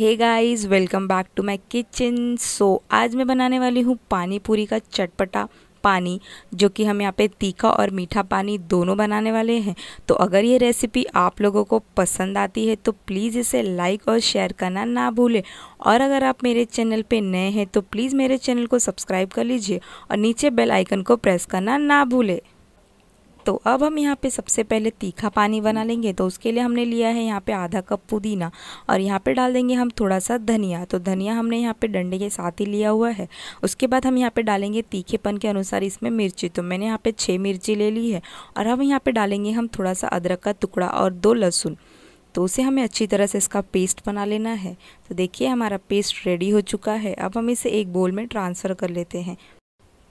hey guys welcome back to my kitchen so आज मैं बनाने वाली हूँ पानी पूरी का चटपटा पानी जो कि हम यहाँ पे तीखा और मीठा पानी दोनों बनाने वाले हैं तो अगर ये रेसिपी आप लोगों को पसंद आती है तो प्लीज़ इसे लाइक और शेयर करना ना भूलें और अगर आप मेरे चैनल पे नए हैं तो प्लीज़ मेरे चैनल को सब्सक्राइब कर लीजिए और नीचे बेल आइकन को प्रेस करना ना भूलें तो अब हम यहाँ पे सबसे पहले तीखा पानी बना लेंगे तो उसके लिए हमने लिया है यहाँ पे आधा कप पुदीना और यहाँ पे डाल देंगे हम थोड़ा सा धनिया तो धनिया हमने यहाँ पे डंडे के साथ ही लिया हुआ है उसके बाद हम यहाँ पे डालेंगे तीखेपन के अनुसार इसमें मिर्ची तो मैंने यहाँ पे छः मिर्ची ले ली है और अब यहाँ पर डालेंगे हम थोड़ा सा अदरक का टुकड़ा और दो लहसुन तो उसे हमें अच्छी तरह से इसका पेस्ट बना लेना है तो देखिए हमारा पेस्ट रेडी हो चुका है अब हम इसे एक बोल में ट्रांसफ़र कर लेते हैं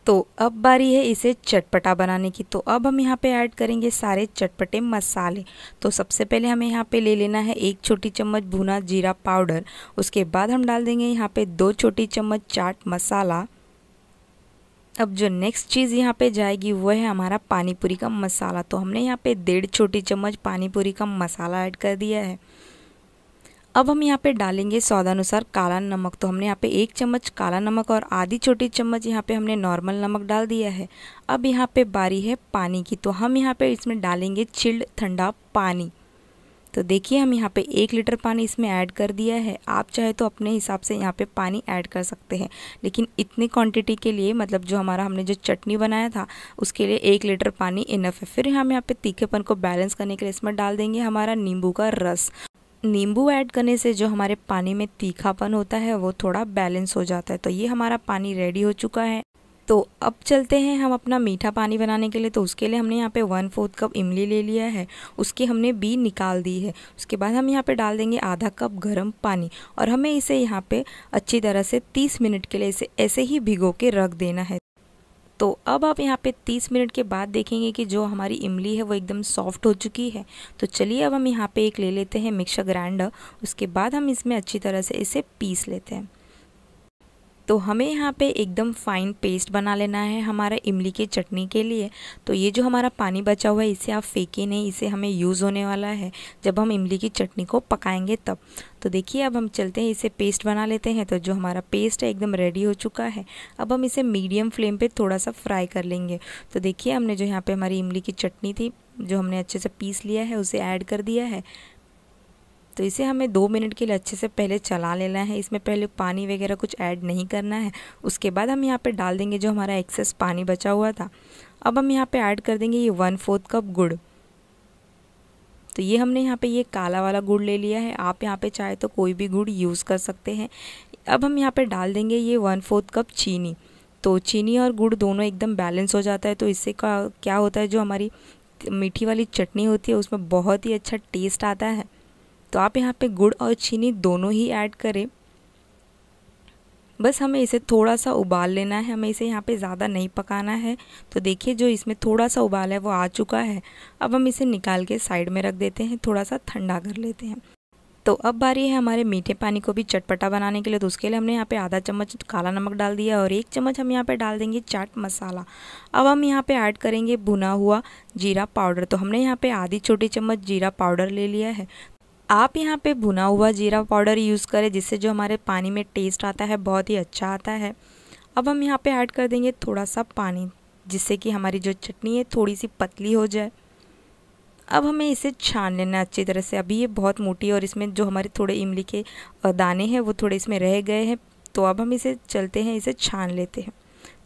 तो अब बारी है इसे चटपटा बनाने की तो अब हम यहाँ पे ऐड करेंगे सारे चटपटे मसाले तो सबसे पहले हमें यहाँ पे ले लेना है एक छोटी चम्मच भुना जीरा पाउडर उसके बाद हम डाल देंगे यहाँ पे दो छोटी चम्मच चाट मसाला अब जो नेक्स्ट चीज़ यहाँ पे जाएगी वो है हमारा पानीपुरी का मसाला तो हमने यहाँ पे डेढ़ छोटी चम्मच पानीपुरी का मसाला ऐड कर दिया है अब हम यहाँ पे डालेंगे स्वादानुसार काला नमक तो हमने यहाँ पे एक चम्मच काला नमक और आधी छोटी चम्मच यहाँ पे हमने नॉर्मल नमक डाल दिया है अब यहाँ पे बारी है पानी की तो हम यहाँ पे इसमें डालेंगे चिल्ड ठंडा पानी तो देखिए हम यहाँ पे एक लीटर पानी इसमें ऐड कर दिया है आप चाहे तो अपने हिसाब से यहाँ पे पानी ऐड कर सकते हैं लेकिन इतनी क्वांटिटी के लिए मतलब जो हमारा हमने जो चटनी बनाया था उसके लिए एक लीटर पानी इनफ है फिर हम यहाँ पे तीखेपन को बैलेंस करने के लिए इसमें डाल देंगे हमारा नींबू का रस नींबू ऐड करने से जो हमारे पानी में तीखापन होता है वो थोड़ा बैलेंस हो जाता है तो ये हमारा पानी रेडी हो चुका है तो अब चलते हैं हम अपना मीठा पानी बनाने के लिए तो उसके लिए हमने यहाँ पे वन फोर्थ कप इमली ले लिया है उसकी हमने बी निकाल दी है उसके बाद हम यहाँ पे डाल देंगे आधा कप गर्म पानी और हमें इसे यहाँ पे अच्छी तरह से 30 मिनट के लिए इसे ऐसे ही भिगो के रख देना है तो अब आप यहाँ पे 30 मिनट के बाद देखेंगे कि जो हमारी इमली है वो एकदम सॉफ्ट हो चुकी है तो चलिए अब हम यहाँ पे एक ले लेते हैं मिक्सर ग्राइंडर उसके बाद हम इसमें अच्छी तरह से इसे पीस लेते हैं तो हमें यहाँ पे एकदम फाइन पेस्ट बना लेना है हमारा इमली की चटनी के लिए तो ये जो हमारा पानी बचा हुआ है इसे आप फेंके नहीं इसे हमें यूज़ होने वाला है जब हम इमली की चटनी को पकाएंगे तब तो देखिए अब हम चलते हैं इसे पेस्ट बना लेते हैं तो जो हमारा पेस्ट है एकदम रेडी हो चुका है अब हम इसे मीडियम फ्लेम पर थोड़ा सा फ्राई कर लेंगे तो देखिए हमने जो यहाँ पर हमारी इमली की चटनी थी जो हमने अच्छे से पीस लिया है उसे ऐड कर दिया है तो इसे हमें दो मिनट के लिए अच्छे से पहले चला लेना है इसमें पहले पानी वगैरह कुछ ऐड नहीं करना है उसके बाद हम यहाँ पर डाल देंगे जो हमारा एक्सेस पानी बचा हुआ था अब हम यहाँ पे ऐड कर देंगे ये वन फोर्थ कप गुड़ तो ये हमने यहाँ पे ये काला वाला गुड़ ले लिया है आप यहाँ पे चाहे तो कोई भी गुड़ यूज़ कर सकते हैं अब हम यहाँ पे डाल देंगे ये वन फोर्थ कप चीनी तो चीनी और गुड़ दोनों एकदम बैलेंस हो जाता है तो इससे क्या होता है जो हमारी मीठी वाली चटनी होती है उसमें बहुत ही अच्छा टेस्ट आता है तो आप यहाँ पे गुड़ और चीनी दोनों ही ऐड करें बस हमें इसे थोड़ा सा उबाल लेना है हमें इसे यहाँ पे ज़्यादा नहीं पकाना है तो देखिए जो इसमें थोड़ा सा उबाल है वो आ चुका है अब हम इसे निकाल के साइड में रख देते हैं थोड़ा सा ठंडा कर लेते हैं तो अब बारी है हमारे मीठे पानी को भी चटपटा बनाने के लिए तो उसके लिए हमने यहाँ पे आधा चम्मच काला नमक डाल दिया और एक चम्मच हम यहाँ पे डाल देंगे चाट मसाला अब हम यहाँ पे ऐड करेंगे भुना हुआ जीरा पाउडर तो हमने यहाँ पे आधी छोटी चम्मच जीरा पाउडर ले लिया है आप यहाँ पे भुना हुआ जीरा पाउडर यूज़ करें जिससे जो हमारे पानी में टेस्ट आता है बहुत ही अच्छा आता है अब हम यहाँ पे ऐड कर देंगे थोड़ा सा पानी जिससे कि हमारी जो चटनी है थोड़ी सी पतली हो जाए अब हमें इसे छान लेना अच्छी तरह से अभी ये बहुत मोटी और इसमें जो हमारे थोड़े इमली के दाने हैं वो थोड़े इसमें रह गए हैं तो अब हम इसे चलते हैं इसे छान लेते हैं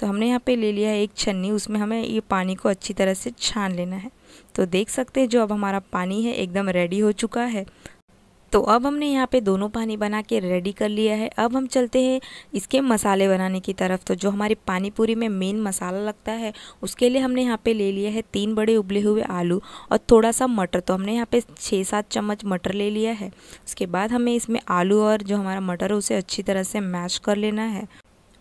तो हमने यहाँ पे ले लिया है एक छन्नी उसमें हमें ये पानी को अच्छी तरह से छान लेना है तो देख सकते हैं जो अब हमारा पानी है एकदम रेडी हो चुका है तो अब हमने यहाँ पे दोनों पानी बना के रेडी कर लिया है अब हम चलते हैं इसके मसाले बनाने की तरफ तो जो हमारी पानी पूरी में मेन मसाला लगता है उसके लिए हमने यहाँ पे ले लिया है तीन बड़े उबले हुए आलू और थोड़ा सा मटर तो हमने यहाँ पे छः सात चम्मच मटर ले लिया है उसके बाद हमें इसमें आलू और जो हमारा मटर है उसे अच्छी तरह से मैश कर लेना है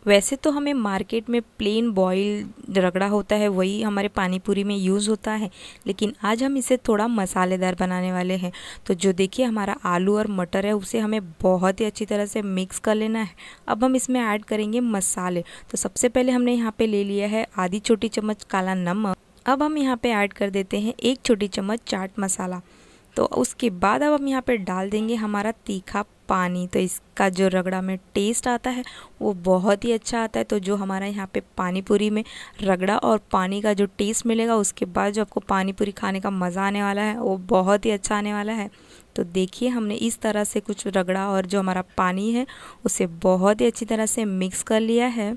वैसे तो हमें मार्केट में प्लेन बॉईल रगड़ा होता है वही हमारे पानी पूरी में यूज़ होता है लेकिन आज हम इसे थोड़ा मसालेदार बनाने वाले हैं तो जो देखिए हमारा आलू और मटर है उसे हमें बहुत ही अच्छी तरह से मिक्स कर लेना है अब हम इसमें ऐड करेंगे मसाले तो सबसे पहले हमने यहाँ पर ले लिया है आधी छोटी चम्मच काला नमक अब हम यहाँ पर ऐड कर देते हैं एक छोटी चम्मच चाट मसाला तो उसके बाद अब हम यहाँ पर डाल देंगे हमारा तीखा पानी तो इसका जो रगड़ा में टेस्ट आता है वो बहुत ही अच्छा आता है तो जो हमारा यहाँ पे पानी पूरी में रगड़ा और पानी का जो टेस्ट मिलेगा उसके बाद जो आपको पानी पूरी खाने का मज़ा आने वाला है वो बहुत ही अच्छा आने वाला है तो देखिए हमने इस तरह से कुछ रगड़ा और जो हमारा पानी है उसे बहुत ही अच्छी तरह से मिक्स कर लिया है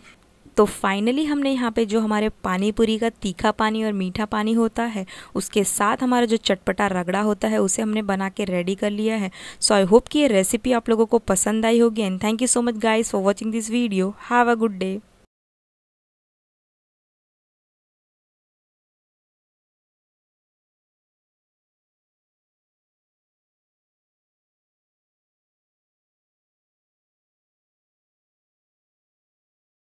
तो फाइनली हमने यहाँ पे जो हमारे पानी पूरी का तीखा पानी और मीठा पानी होता है उसके साथ हमारा जो चटपटा रगड़ा होता है उसे हमने बना के रेडी कर लिया है सो आई होप कि ये रेसिपी आप लोगों को पसंद आई होगी and thank you so much guys for watching this video have a good day